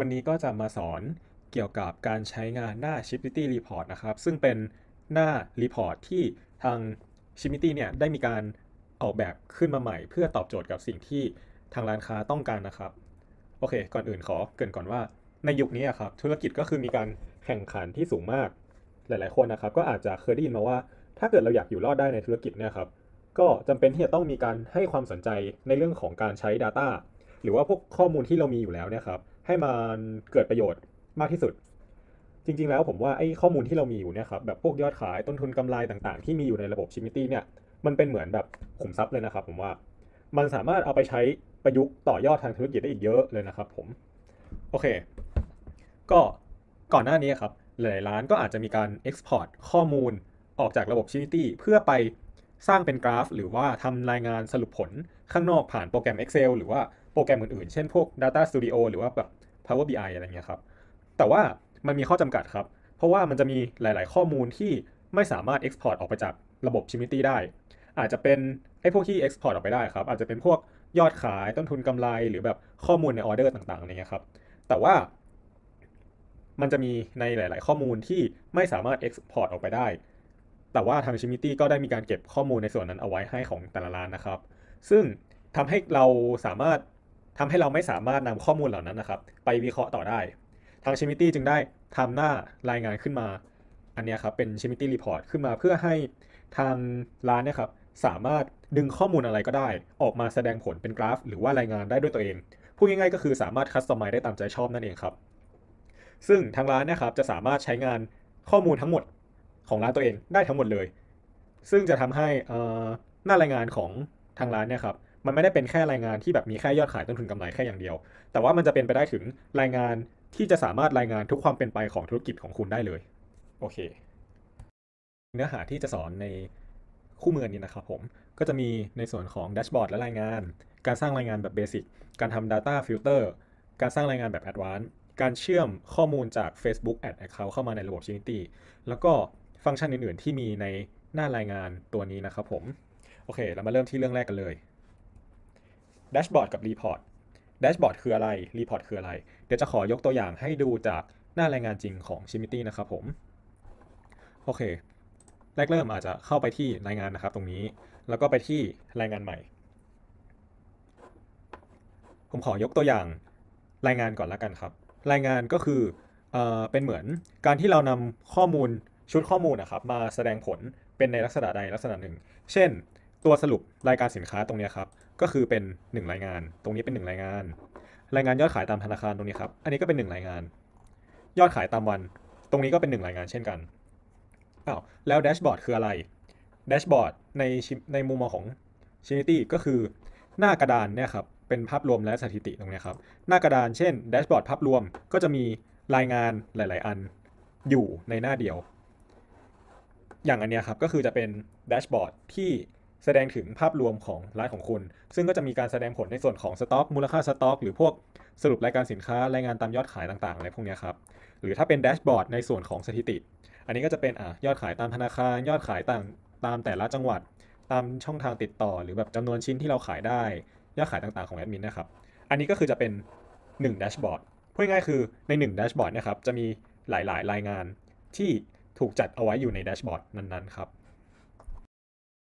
วันนี้ก็จะมาสอนเกี่ยวกับการใช้งานหน้า Shipity Report นะครับ ซึ่งเป็นหน้า Report ที่ทาง Shipity เนี่ย ได้มีการออกแบบขึ้นมาใหม่ เพื่อตอบโจทย์กับสิ่งที่ทางร้านค้าต้องการนะครับ โอเค ก่อนอื่นขอเกินก่อนว่าในยุคนี้ครับธุรกิจก็คือมีการแข่งขันที่สูงมาก หลาย ๆ คนนะครับ ก็อาจจะเคยได้ยินมาว่า ถ้าเกิดเราอยากอยู่รอดได้ในธุรกิจเนี่ยครับ ก็จำเป็นที่จะต้องมีการให้ความสนใจในเรื่องของการใช้ Data หรือว่าพวกข้อมูลที่เรามีอยู่แล้วเนี่ยครับให้มันเกิดประโยชน์มากที่สุด จริงๆ แล้วผมว่าไอ้ข้อมูลที่เรามีอยู่เนี่ยครับแบบพวกยอดขายต้นทุนกำไรต่างๆที่มีอยู่ในระบบชิมิตี้เนี่ยมันเป็นเหมือนแบบขุมทรัพย์เลยนะครับผมว่ามันสามารถเอาไปใช้ประยุกต์ต่อยอดทางธุรกิจได้อีกเยอะเลยนะครับผมโอเคก็ก่อนหน้านี้ครับหลายร้านก็อาจจะมีการเอ็กซ์พอร์ตข้อมูลออกจากระบบชิมิตี้เพื่อไปสร้างเป็นกราฟ หรือว่าทำรายงานสรุปผลข้างนอกผ่านโปรแกรม Excel หรือว่าโปรแกรมอื่นๆ เช่นพวก Data Studio หรือว่าแบบ Power BI อะไรเงี้ยครับ แต่ว่ามันมีข้อจำกัดครับ เพราะว่ามันจะมีหลาย ๆ ข้อมูลที่ไม่สามารถ Export ออกไปจากระบบ Chimity ได้ อาจจะเป็นไอ้พวกที่ Export ออกไปได้ครับ อาจจะเป็นพวกยอดขายต้นทุนกำไร หรือแบบข้อมูลในออเดอร์ต่างๆเนี่ยครับ แต่ว่า มันจะมีในหลาย ๆ ข้อมูลที่ไม่สามารถ Export ออกไปได้ แต่ว่าทางชิมิตี้ก็ได้มีการเก็บข้อมูลในส่วนนั้นเอาไว้ให้ของแต่ละร้านนะครับ ซึ่งทำให้เราสามารถทำให้เราไม่สามารถนำข้อมูลเหล่านั้นนะครับ ไปวิเคราะห์ต่อได้ ทางชิมิตี้จึงได้ทำหน้ารายงานขึ้นมา อันนี้ครับเป็นชิมิตี้รีพอร์ตขึ้นมาเพื่อให้ทางร้านนะครับ สามารถดึงข้อมูลอะไรก็ได้ ออกมาแสดงผลเป็นกราฟ หรือว่ารายงานได้ด้วยตัวเอง พูดง่ายๆก็คือสามารถคัสตอมไมได้ตามใจชอบนั่นเองครับ ซึ่งทางร้านนะครับจะสามารถใช้งานข้อมูลทั้งหมดของร้านตัวเองได้ทั้งหมดเลย ซึ่งจะทำให้หน้ารายงานของทางร้านเนี่ยครับมันไม่ได้เป็นแค่รายงานที่แบบมีแค่ยอดขายต้นทุนกำไรแค่อย่างเดียว แต่ว่ามันจะเป็นไปได้ถึงรายงานที่จะสามารถรายงานทุกความเป็นไปของธุรกิจของคุณได้เลย โอเค เนื้อหาที่จะสอนในคู่มือนี้นะครับผม ก็จะมีในส่วนของแดชบอร์ดและรายงาน การสร้างรายงานแบบเบสิก การทำ Data Filter การสร้างรายงานแบบแอดวานซ์ การเชื่อมข้อมูลจาก Facebook Ad Account เข้ามาในระบบ Unity แล้วก็ฟังก์ชันอื่น ๆ ที่มีในหน้ารายงานตัวนี้นะครับผม โอเค เรามาเริ่มที่เรื่องแรกกันเลยแดชบอร์ดกับรีพอร์ตแดชบอร์ดคืออะไรรีพอร์ตคืออะไร เดี๋ยวจะขอยกตัวอย่างให้ดูจากหน้ารายงานจริงของชิมิตี้นะครับผม โอเค แรกเริ่มอาจจะเข้าไปที่รายงานนะครับตรงนี้ แล้วก็ไปที่รายงานใหม่ ผมขอยกตัวอย่างรายงานก่อนละกันครับ รายงานก็คือเอเป็นเหมือนการที่เรานำข้อมูลชุดข้อมูลนะครับ มาแสดงผลเป็นในลักษณะใดลักษณะหนึ่ง เช่นตัวสรุปรายการสินค้าตรงนี้ครับก็คือเป็น 1 รายงาน ตรงนี้เป็น 1 รายงาน รายงานยอดขายตามธนาคารตรงนี้ครับอันนี้ก็เป็น 1 รายงาน ยอดขายตามวันตรงนี้ก็เป็น 1 รายงานเช่นกันอ้าวแล้วแดชบอร์ดคืออะไรแดชบอร์ดในในมุมมองของชินิตี้ก็คือหน้ากระดานเนี่ยครับเป็นภาพรวมและสถิติตรงนี้ครับหน้ากระดานเช่นแดชบอร์ดภาพรวมก็จะมีรายงานหลาย ๆ อันอยู่ในหน้าเดียว อย่างอันเนี้ยครับก็คือจะเป็นแดชบอร์ดที่แสดงถึงภาพรวมของร้านของคุณ ซึ่งก็จะมีการแสดงผลในส่วนของสต็อก มูลค่าสต็อก หรือพวกสรุปรายการสินค้ารายงานตามยอดขายต่างๆอะไรพวกนี้ครับ หรือถ้าเป็นแดชบอร์ดในส่วนของสถิติ อันนี้ก็จะเป็นอ่ะยอดขายตามธนาคาร ยอดขายต่างตามแต่ละจังหวัด ตามช่องทางติดต่อ หรือแบบจำนวนชิ้นที่เราขายได้ ยอดขายต่าง ๆ ของแอดมินนะครับ อันนี้ก็คือจะเป็น1แดชบอร์ด พูดง่ายคือใน1แดชบอร์ดนะครับจะมีหลายๆ รายงานที่ถูกจัดเอาไว้อยู่ในแดชบอร์ดนั้นๆครับ